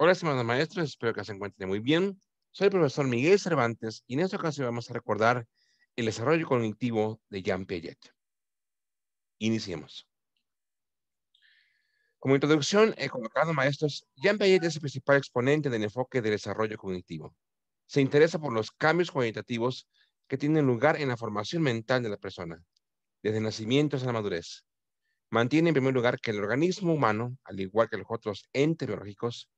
Hola, estimados maestros, espero que se encuentren muy bien. Soy el profesor Miguel Cervantes y en esta ocasión vamos a recordar el desarrollo cognitivo de Jean Piaget. Iniciemos. Como introducción he eh, colocado, maestros, Jean Piaget es el principal exponente del enfoque del desarrollo cognitivo. Se interesa por los cambios cognitivos que tienen lugar en la formación mental de la persona, desde nacimiento hasta la madurez. Mantiene en primer lugar que el organismo humano, al igual que los otros entes biológicos,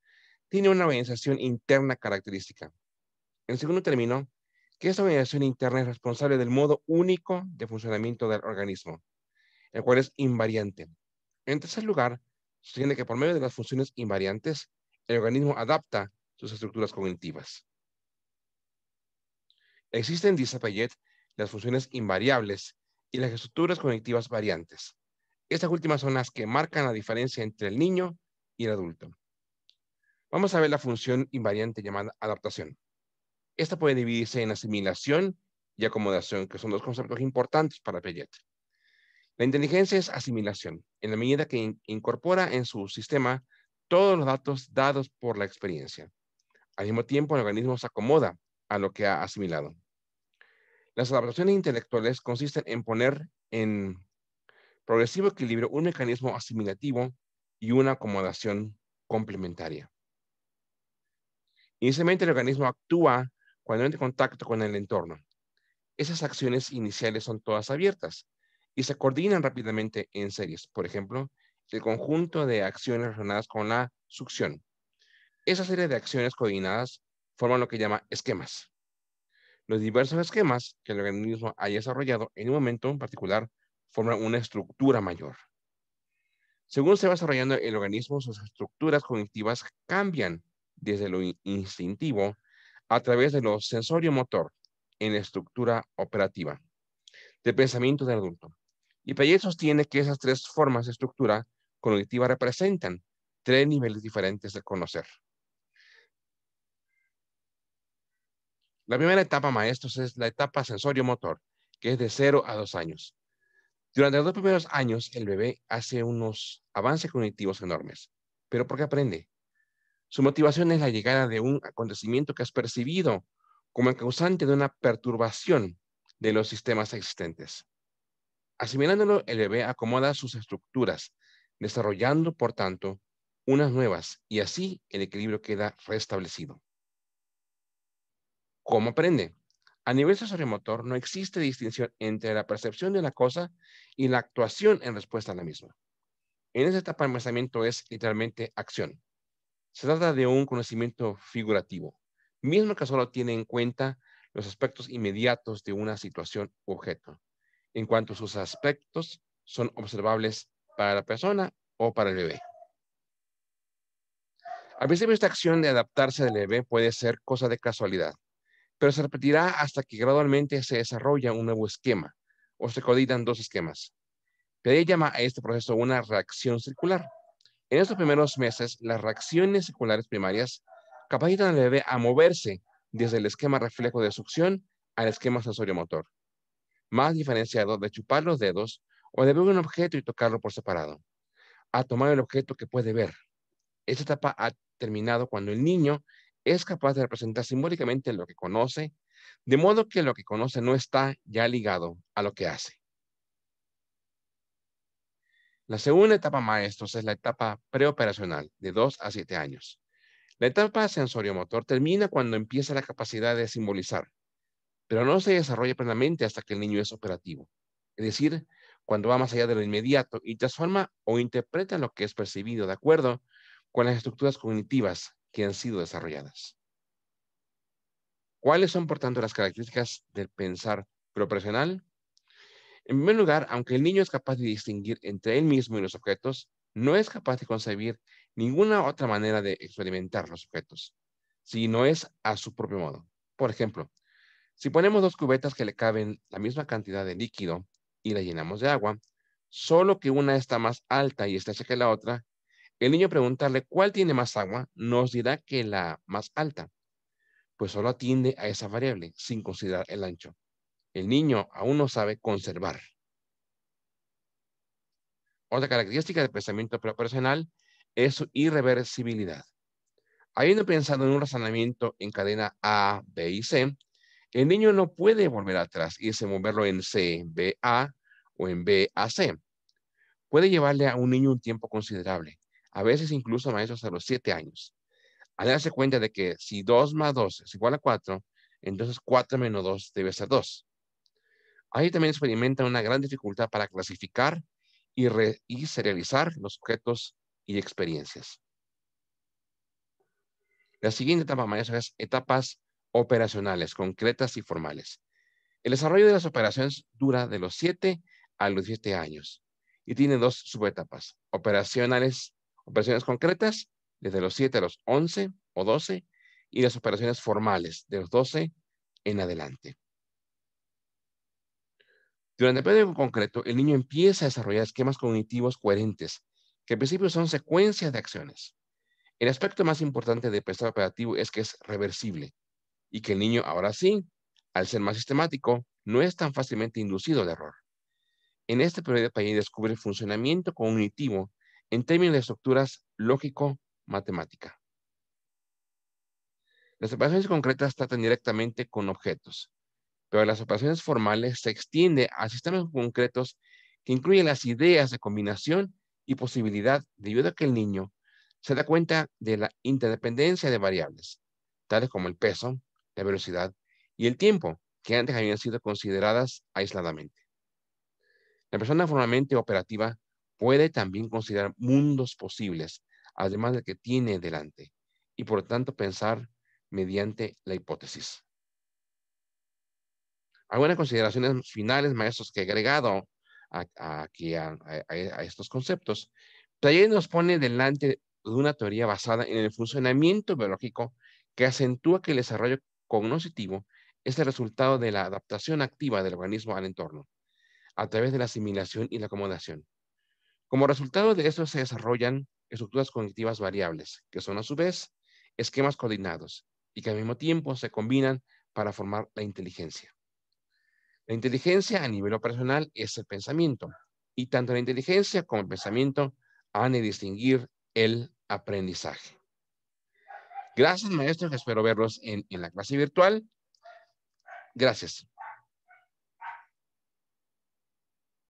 tiene una organización interna característica. En segundo término, que esta organización interna es responsable del modo único de funcionamiento del organismo, el cual es invariante. En tercer lugar, sostiene que por medio de las funciones invariantes, el organismo adapta sus estructuras cognitivas. Existen, dice Payet, las funciones invariables y las estructuras cognitivas variantes. Estas últimas son las que marcan la diferencia entre el niño y el adulto. Vamos a ver la función invariante llamada adaptación. Esta puede dividirse en asimilación y acomodación, que son dos conceptos importantes para Piaget. La inteligencia es asimilación, en la medida que incorpora en su sistema todos los datos dados por la experiencia. Al mismo tiempo, el organismo se acomoda a lo que ha asimilado. Las adaptaciones intelectuales consisten en poner en progresivo equilibrio un mecanismo asimilativo y una acomodación complementaria. Inicialmente el organismo actúa cuando entra en contacto con el entorno. Esas acciones iniciales son todas abiertas y se coordinan rápidamente en series. Por ejemplo, el conjunto de acciones relacionadas con la succión. Esa serie de acciones coordinadas forman lo que llama esquemas. Los diversos esquemas que el organismo haya desarrollado en un momento en particular forman una estructura mayor. Según se va desarrollando el organismo, sus estructuras cognitivas cambian desde lo instintivo a través de lo sensorio-motor en la estructura operativa de pensamiento del adulto. Y Payet sostiene que esas tres formas de estructura cognitiva representan tres niveles diferentes de conocer. La primera etapa, maestros, es la etapa sensorio-motor, que es de 0 a 2 años. Durante los dos primeros años, el bebé hace unos avances cognitivos enormes. ¿Pero por qué aprende? Su motivación es la llegada de un acontecimiento que has percibido como el causante de una perturbación de los sistemas existentes. Asimilándolo, el bebé acomoda sus estructuras, desarrollando, por tanto, unas nuevas y así el equilibrio queda restablecido. ¿Cómo aprende? A nivel motor, no existe distinción entre la percepción de la cosa y la actuación en respuesta a la misma. En esta etapa el pensamiento es literalmente acción. Se trata de un conocimiento figurativo, mismo que solo tiene en cuenta los aspectos inmediatos de una situación o objeto, en cuanto sus aspectos son observables para la persona o para el bebé. A veces esta acción de adaptarse del bebé puede ser cosa de casualidad, pero se repetirá hasta que gradualmente se desarrolla un nuevo esquema o se coditan dos esquemas. PD llama a este proceso una reacción circular. En estos primeros meses, las reacciones circulares primarias capacitan al bebé a moverse desde el esquema reflejo de succión al esquema sensorio-motor, más diferenciado de chupar los dedos o de ver un objeto y tocarlo por separado, a tomar el objeto que puede ver. Esta etapa ha terminado cuando el niño es capaz de representar simbólicamente lo que conoce, de modo que lo que conoce no está ya ligado a lo que hace. La segunda etapa maestros es la etapa preoperacional, de 2 a 7 años. La etapa sensorio-motor termina cuando empieza la capacidad de simbolizar, pero no se desarrolla plenamente hasta que el niño es operativo, es decir, cuando va más allá de lo inmediato y transforma o interpreta lo que es percibido de acuerdo con las estructuras cognitivas que han sido desarrolladas. ¿Cuáles son, por tanto, las características del pensar preoperacional? En primer lugar, aunque el niño es capaz de distinguir entre él mismo y los objetos, no es capaz de concebir ninguna otra manera de experimentar los objetos, si no es a su propio modo. Por ejemplo, si ponemos dos cubetas que le caben la misma cantidad de líquido y la llenamos de agua, solo que una está más alta y estrecha que la otra, el niño preguntarle cuál tiene más agua nos dirá que la más alta, pues solo atiende a esa variable sin considerar el ancho el niño aún no sabe conservar. Otra característica del pensamiento proporcional es su irreversibilidad. Habiendo pensado en un razonamiento en cadena A, B y C, el niño no puede volver atrás y moverlo en C, B, A o en B, A, C. Puede llevarle a un niño un tiempo considerable, a veces incluso maestros a los siete años, al darse cuenta de que si 2 más 2 es igual a 4, entonces 4 menos 2 debe ser 2. Ahí también experimentan una gran dificultad para clasificar y, serializar los objetos y experiencias. La siguiente etapa maestra es etapas operacionales, concretas y formales. El desarrollo de las operaciones dura de los 7 a los 17 años y tiene dos subetapas, operacionales, operaciones concretas desde los 7 a los 11 o 12 y las operaciones formales de los 12 en adelante. Durante el periodo concreto, el niño empieza a desarrollar esquemas cognitivos coherentes, que en principio son secuencias de acciones. El aspecto más importante del pensar operativo es que es reversible y que el niño ahora sí, al ser más sistemático, no es tan fácilmente inducido al error. En este periodo de descubre el funcionamiento cognitivo en términos de estructuras lógico-matemática. Las operaciones concretas tratan directamente con objetos, pero las operaciones formales se extiende a sistemas concretos que incluyen las ideas de combinación y posibilidad debido a que el niño se da cuenta de la interdependencia de variables, tales como el peso, la velocidad y el tiempo, que antes habían sido consideradas aisladamente. La persona formalmente operativa puede también considerar mundos posibles, además del que tiene delante, y por tanto pensar mediante la hipótesis. Algunas consideraciones finales, maestros, que he agregado aquí a, estos conceptos. Taller nos pone delante de una teoría basada en el funcionamiento biológico que acentúa que el desarrollo cognitivo es el resultado de la adaptación activa del organismo al entorno, a través de la asimilación y la acomodación. Como resultado de eso se desarrollan estructuras cognitivas variables, que son a su vez esquemas coordinados y que al mismo tiempo se combinan para formar la inteligencia. La inteligencia a nivel operacional es el pensamiento y tanto la inteligencia como el pensamiento han de distinguir el aprendizaje. Gracias, maestros. Espero verlos en, en la clase virtual. Gracias.